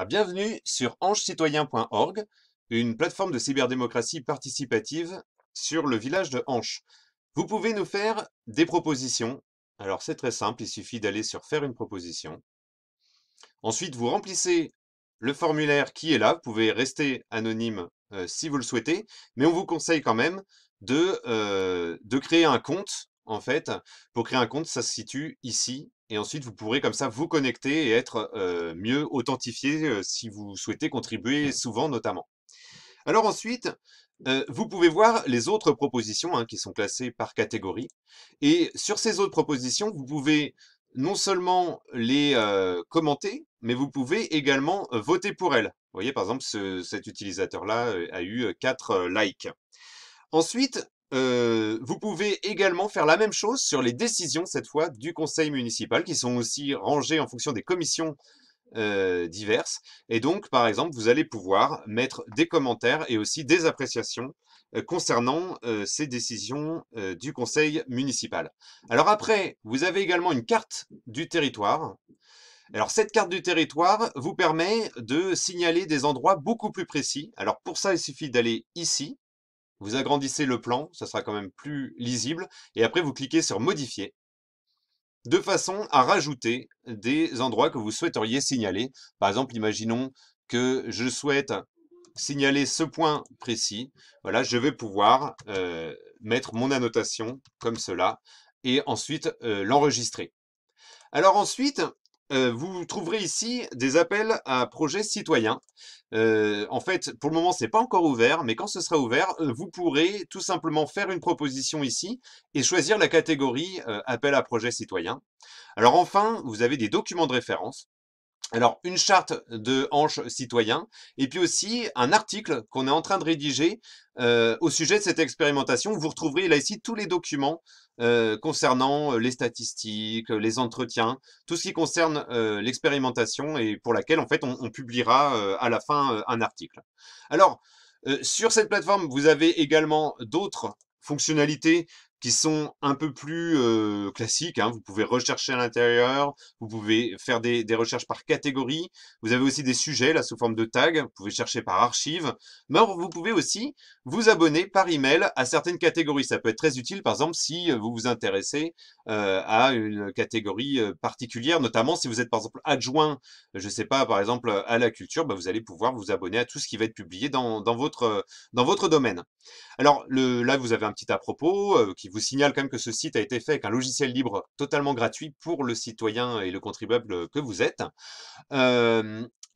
Ah, bienvenue sur anchecitoyen.org, une plateforme de cyberdémocratie participative sur le village de Hanche. Vous pouvez nous faire des propositions. Alors c'est très simple, il suffit d'aller sur faire une proposition. Ensuite, vous remplissez le formulaire qui est là. Vous pouvez rester anonyme euh, si vous le souhaitez, mais on vous conseille quand même de, euh, de créer un compte en fait, pour créer un compte, ça se situe ici, et ensuite, vous pourrez comme ça vous connecter et être mieux authentifié si vous souhaitez contribuer souvent notamment. Alors ensuite, vous pouvez voir les autres propositions hein, qui sont classées par catégorie. Et sur ces autres propositions, vous pouvez non seulement les commenter, mais vous pouvez également voter pour elles. Vous voyez, par exemple, cet utilisateur-là a eu 4 likes. Ensuite, euh, vous pouvez également faire la même chose sur les décisions, cette fois, du conseil municipal, qui sont aussi rangées en fonction des commissions euh, diverses. Et donc, par exemple, vous allez pouvoir mettre des commentaires et aussi des appréciations euh, concernant ces décisions du conseil municipal. Alors après, vous avez également une carte du territoire. Alors cette carte du territoire vous permet de signaler des endroits beaucoup plus précis. Alors pour ça, il suffit d'aller ici, vous agrandissez le plan, ça sera quand même plus lisible, et après vous cliquez sur modifier, de façon à rajouter des endroits que vous souhaiteriez signaler. Par exemple, imaginons que je souhaite signaler ce point précis, voilà, je vais pouvoir euh, mettre mon annotation comme cela, et ensuite euh, l'enregistrer. Alors ensuite, vous trouverez ici des appels à projets citoyens. en fait, pour le moment, c'est pas encore ouvert, mais quand ce sera ouvert, vous pourrez tout simplement faire une proposition ici et choisir la catégorie appel à projets citoyens. Alors enfin, vous avez des documents de référence alors, une charte de hanche citoyen, et puis aussi un article qu'on est en train de rédiger euh, au sujet de cette expérimentation. Vous retrouverez là ici tous les documents euh, concernant euh, les statistiques, les entretiens, tout ce qui concerne l'expérimentation et pour laquelle, en fait, on, on publiera à la fin un article. Alors, sur cette plateforme, vous avez également d'autres fonctionnalités qui sont un peu plus classiques. Hein. Vous pouvez rechercher à l'intérieur, vous pouvez faire des, des, recherches par catégorie. Vous avez aussi des sujets là sous forme de tags. Vous pouvez chercher par archive. Mais vous pouvez aussi vous abonner par email à certaines catégories. Ça peut être très utile, par exemple, si vous vous intéressez à une catégorie particulière, notamment si vous êtes par exemple adjoint, je sais pas, par exemple à la culture, bah, vous allez pouvoir vous abonner à tout ce qui va être publié dans, dans votre dans votre domaine. Alors le, là, vous avez un petit à propos qui vous signale quand même que ce site a été fait avec un logiciel libre totalement gratuit pour le citoyen et le contribuable que vous êtes.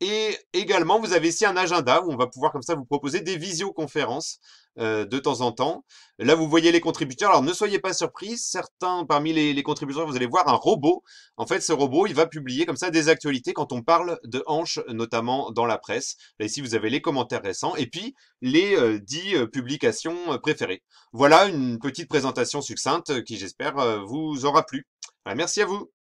Et également, vous avez ici un agenda où on va pouvoir comme ça vous proposer des visioconférences euh, de temps en temps. Là, vous voyez les contributeurs. Alors, ne soyez pas surpris, certains parmi les, contributeurs, vous allez voir un robot. En fait, ce robot, il va publier comme ça des actualités quand on parle de hanches, notamment dans la presse. Là, ici, vous avez les commentaires récents et puis les euh, dix euh, publications préférées. Voilà une petite présentation succincte qui, j'espère, vous aura plu. merci à vous.